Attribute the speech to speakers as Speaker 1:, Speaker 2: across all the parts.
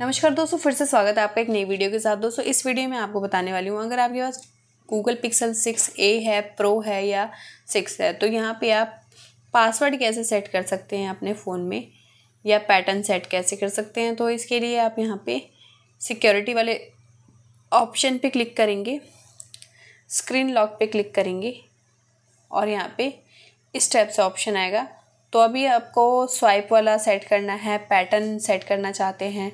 Speaker 1: नमस्कार दोस्तों फिर से स्वागत है आपका एक नई वीडियो के साथ दोस्तों इस वीडियो में आपको बताने वाली हूँ अगर आपके पास गूगल पिक्सल सिक्स ए है प्रो है या सिक्स है तो यहाँ पे आप पासवर्ड कैसे सेट कर सकते हैं अपने फ़ोन में या पैटर्न सेट कैसे कर सकते हैं तो इसके लिए आप यहाँ पे सिक्योरिटी वाले ऑप्शन पे क्लिक करेंगे स्क्रीन लॉक पे क्लिक करेंगे और यहाँ पे से ऑप्शन आएगा तो अभी आपको स्वाइप वाला सेट करना है पैटर्न सेट करना चाहते हैं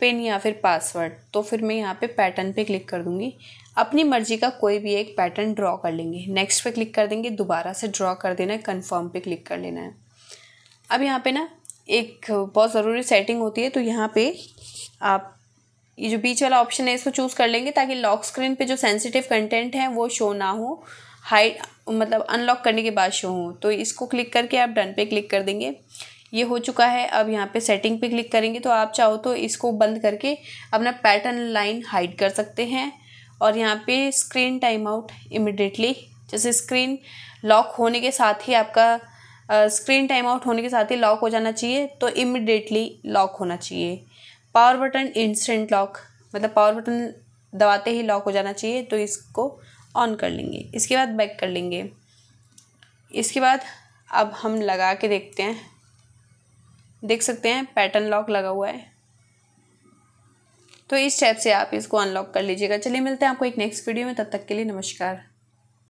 Speaker 1: पिन या फिर पासवर्ड तो फिर मैं यहाँ पे पैटर्न पे क्लिक कर दूँगी अपनी मर्जी का कोई भी एक पैटर्न ड्रॉ कर लेंगे नेक्स्ट पे क्लिक कर देंगे दोबारा से ड्रॉ कर देना है कन्फर्म पर क्लिक कर लेना है अब यहाँ पे ना एक बहुत ज़रूरी सेटिंग होती है तो यहाँ पे आप ये जो बीच वाला ऑप्शन है इसको चूज़ कर लेंगे ताकि लॉक स्क्रीन पे जो सेंसिटिव कंटेंट है वो शो ना हो हाई मतलब अनलॉक करने के बाद शो हो तो इसको क्लिक करके आप डन पे क्लिक कर देंगे ये हो चुका है अब यहाँ पे सेटिंग पे क्लिक करेंगे तो आप चाहो तो इसको बंद करके अपना पैटर्न लाइन हाइड कर सकते हैं और यहाँ पे स्क्रीन टाइम आउट इमिडिएटली जैसे स्क्रीन लॉक होने के साथ ही आपका स्क्रीन टाइम आउट होने के साथ ही लॉक हो जाना चाहिए तो इमिडिएटली लॉक होना चाहिए पावर बटन इंस्टेंट लॉक मतलब पावर बटन दबाते ही लॉक हो जाना चाहिए तो इसको ऑन कर लेंगे इसके बाद बैक कर लेंगे इसके बाद अब हम लगा के देखते हैं देख सकते हैं पैटर्न लॉक लगा हुआ है तो इस स्टेप से आप इसको अनलॉक कर लीजिएगा चलिए मिलते हैं आपको एक नेक्स्ट वीडियो में तब तक के लिए नमस्कार